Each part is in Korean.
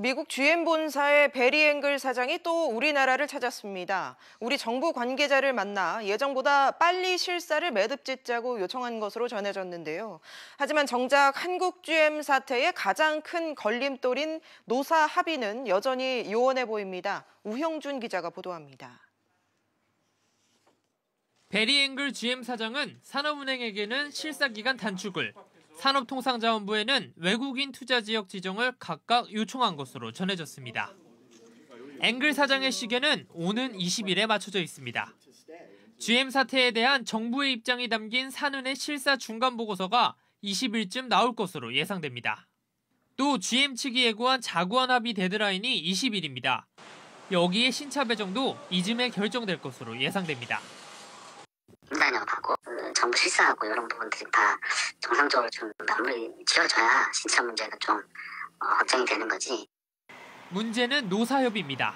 미국 GM 본사의 베리 앵글 사장이 또 우리나라를 찾았습니다. 우리 정부 관계자를 만나 예정보다 빨리 실사를 매듭 짓자고 요청한 것으로 전해졌는데요. 하지만 정작 한국 GM 사태의 가장 큰 걸림돌인 노사 합의는 여전히 요원해 보입니다. 우형준 기자가 보도합니다. 베리 앵글 GM 사장은 산업은행에게는 실사 기간 단축을, 산업통상자원부에는 외국인 투자 지역 지정을 각각 요청한 것으로 전해졌습니다. 앵글 사장의 시계는 오는 20일에 맞춰져 있습니다. GM 사태에 대한 정부의 입장이 담긴 산은의 실사 중간 보고서가 20일쯤 나올 것으로 예상됩니다. 또 GM 측이 예고한 자구안 합의 데드라인이 20일입니다. 여기에 신차 배정도 이쯤에 결정될 것으로 예상됩니다. 정부 실사하고 이런 부분들이 다 정상적으로 좀 마무리 지어져야 신차 문제는좀 어, 확정이 되는 거지. 문제는 노사협입니다.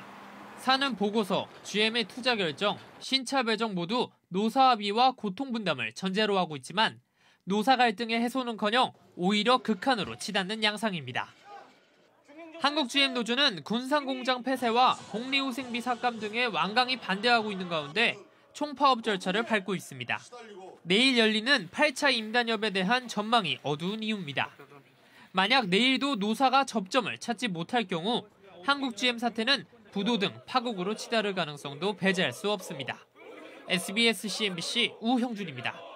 사는 보고서, GM의 투자 결정, 신차 배정 모두 노사 합의와 고통 분담을 전제로 하고 있지만 노사 갈등의 해소는커녕 오히려 극한으로 치닫는 양상입니다. 한국GM노조는 군산공장 폐쇄와 공리후생비 삭감 등의 완강히 반대하고 있는 가운데 총파업 절차를 밟고 있습니다. 내일 열리는 8차 임단협에 대한 전망이 어두운 이유입니다. 만약 내일도 노사가 접점을 찾지 못할 경우 한국 GM 사태는 부도 등 파국으로 치달을 가능성도 배제할 수 없습니다. SBS CNBC 우형준입니다.